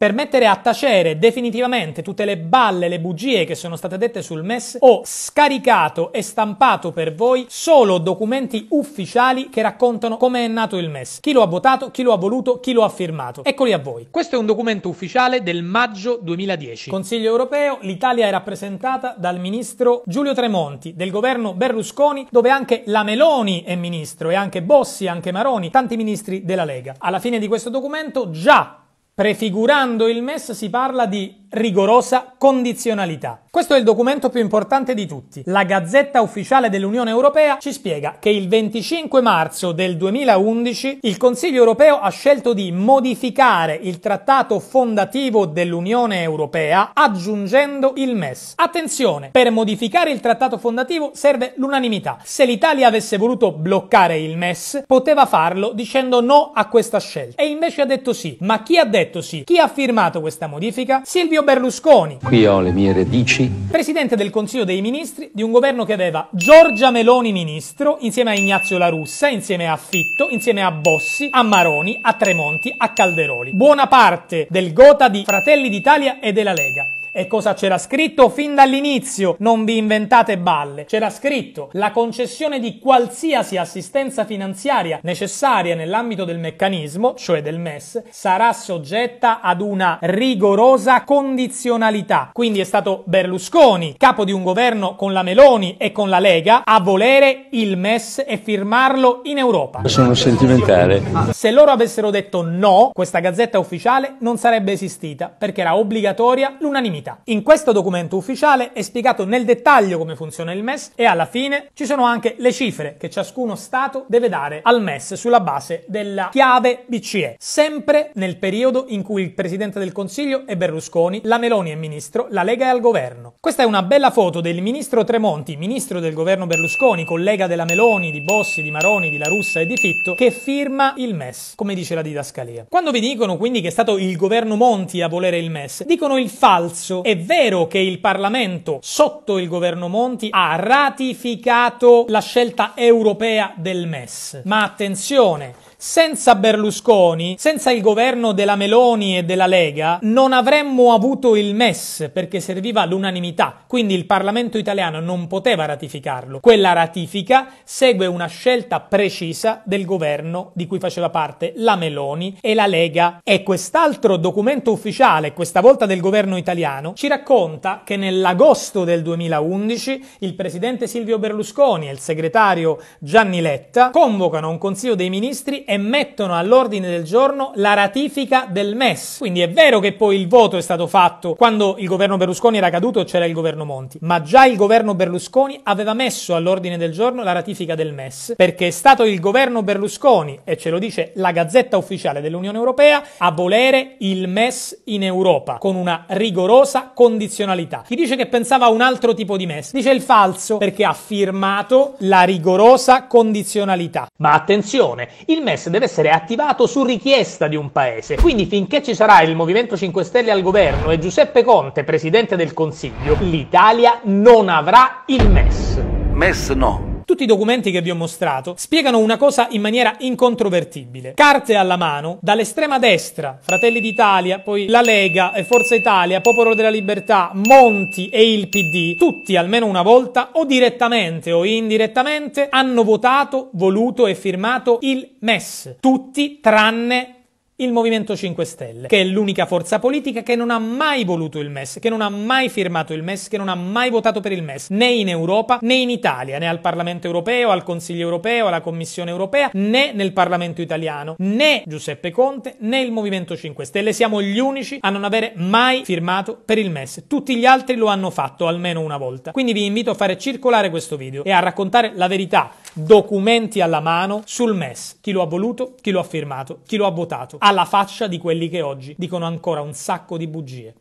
Per mettere a tacere definitivamente tutte le balle, le bugie che sono state dette sul MES, ho scaricato e stampato per voi solo documenti ufficiali che raccontano come è nato il MES, chi lo ha votato, chi lo ha voluto, chi lo ha firmato. Eccoli a voi. Questo è un documento ufficiale del maggio 2010. Consiglio europeo, l'Italia è rappresentata dal ministro Giulio Tremonti, del governo Berlusconi, dove anche la Meloni è ministro e anche Bossi, anche Maroni, tanti ministri della Lega. Alla fine di questo documento già Prefigurando il MES si parla di rigorosa condizionalità. Questo è il documento più importante di tutti. La Gazzetta Ufficiale dell'Unione Europea ci spiega che il 25 marzo del 2011 il Consiglio Europeo ha scelto di modificare il trattato fondativo dell'Unione Europea aggiungendo il MES. Attenzione, per modificare il trattato fondativo serve l'unanimità. Se l'Italia avesse voluto bloccare il MES, poteva farlo dicendo no a questa scelta. E invece ha detto sì. Ma chi ha detto sì? Chi ha firmato questa modifica? Silvio Silvio Berlusconi. Qui ho le mie radici. Presidente del Consiglio dei Ministri di un governo che aveva Giorgia Meloni ministro, insieme a Ignazio La Russa, insieme a Fitto, insieme a Bossi, a Maroni, a Tremonti, a Calderoli. Buona parte del gota di Fratelli d'Italia e della Lega. E cosa c'era scritto fin dall'inizio? Non vi inventate balle. C'era scritto la concessione di qualsiasi assistenza finanziaria necessaria nell'ambito del meccanismo, cioè del MES, sarà soggetta ad una rigorosa condizionalità. Quindi è stato Berlusconi, capo di un governo con la Meloni e con la Lega, a volere il MES e firmarlo in Europa. Sono sentimentale. Se loro avessero detto no, questa gazzetta ufficiale non sarebbe esistita perché era obbligatoria l'unanimità sanità. In questo documento ufficiale è spiegato nel dettaglio come funziona il MES e alla fine ci sono anche le cifre che ciascuno Stato deve dare al MES sulla base della chiave BCE. Sempre nel periodo in cui il Presidente del Consiglio è Berlusconi, la Meloni è ministro, la Lega è al governo. Questa è una bella foto del ministro Tremonti, ministro del governo Berlusconi, collega della Meloni, di Bossi, di Maroni, di La Russa e di Fitto, che firma il MES, come dice la didascalia. Quando vi dicono quindi che è stato il governo Monti a volere il MES, dicono il falso senso è vero che il Parlamento, sotto il governo Monti, ha ratificato la scelta europea del MES. Ma attenzione! Senza Berlusconi, senza il governo della Meloni e della Lega, non avremmo avuto il MES perché serviva l'unanimità, quindi il Parlamento italiano non poteva ratificarlo. Quella ratifica segue una scelta precisa del governo di cui faceva parte la Meloni e la Lega. E quest'altro documento ufficiale, questa volta del governo italiano, ci racconta che nell'agosto del 2011 il presidente Silvio Berlusconi e il segretario Gianni Letta convocano un Consiglio dei Ministri e mettono all'ordine del giorno la ratifica del MES. Quindi è vero che poi il voto è stato fatto quando il governo Berlusconi era caduto e c'era il governo Monti, ma già il governo Berlusconi aveva messo all'ordine del giorno la ratifica del MES, perché è stato il governo Berlusconi, e ce lo dice la Gazzetta Ufficiale dell'Unione Europea, a volere il MES in Europa, con una rigorosa condizionalità. Chi dice che pensava a un altro tipo di MES dice il falso, perché ha firmato la rigorosa condizionalità. Ma attenzione, il MES l'EMS deve essere attivato su richiesta di un paese. Quindi finché ci sarà il Movimento 5 Stelle al governo e Giuseppe Conte presidente del Consiglio, l'Italia non avrà il MES. MES no tutti i documenti che vi ho mostrato spiegano una cosa in maniera incontrovertibile. Carte alla mano, dall'estrema destra, Fratelli d'Italia, poi la Lega e Forza Italia, Popolo della Libertà, Monti e il PD, tutti almeno una volta o direttamente o indirettamente hanno votato, voluto e firmato il MES. Tutti tranne il Movimento 5 Stelle, che è l'unica forza politica che non ha mai voluto il MES, che non ha mai firmato il MES, che non ha mai votato per il MES, né in Europa né in Italia, né al Parlamento europeo, al Consiglio europeo, alla Commissione europea, né nel Parlamento italiano, né Giuseppe Conte, né il Movimento 5 Stelle. Siamo gli unici a non avere mai firmato per il MES. Tutti gli altri lo hanno fatto almeno una volta. Quindi vi invito a fare circolare questo video e a raccontare la verità, documenti alla mano, sul MES. Chi lo ha voluto, chi lo ha firmato, chi lo ha votato alla faccia di quelli che oggi dicono ancora un sacco di bugie.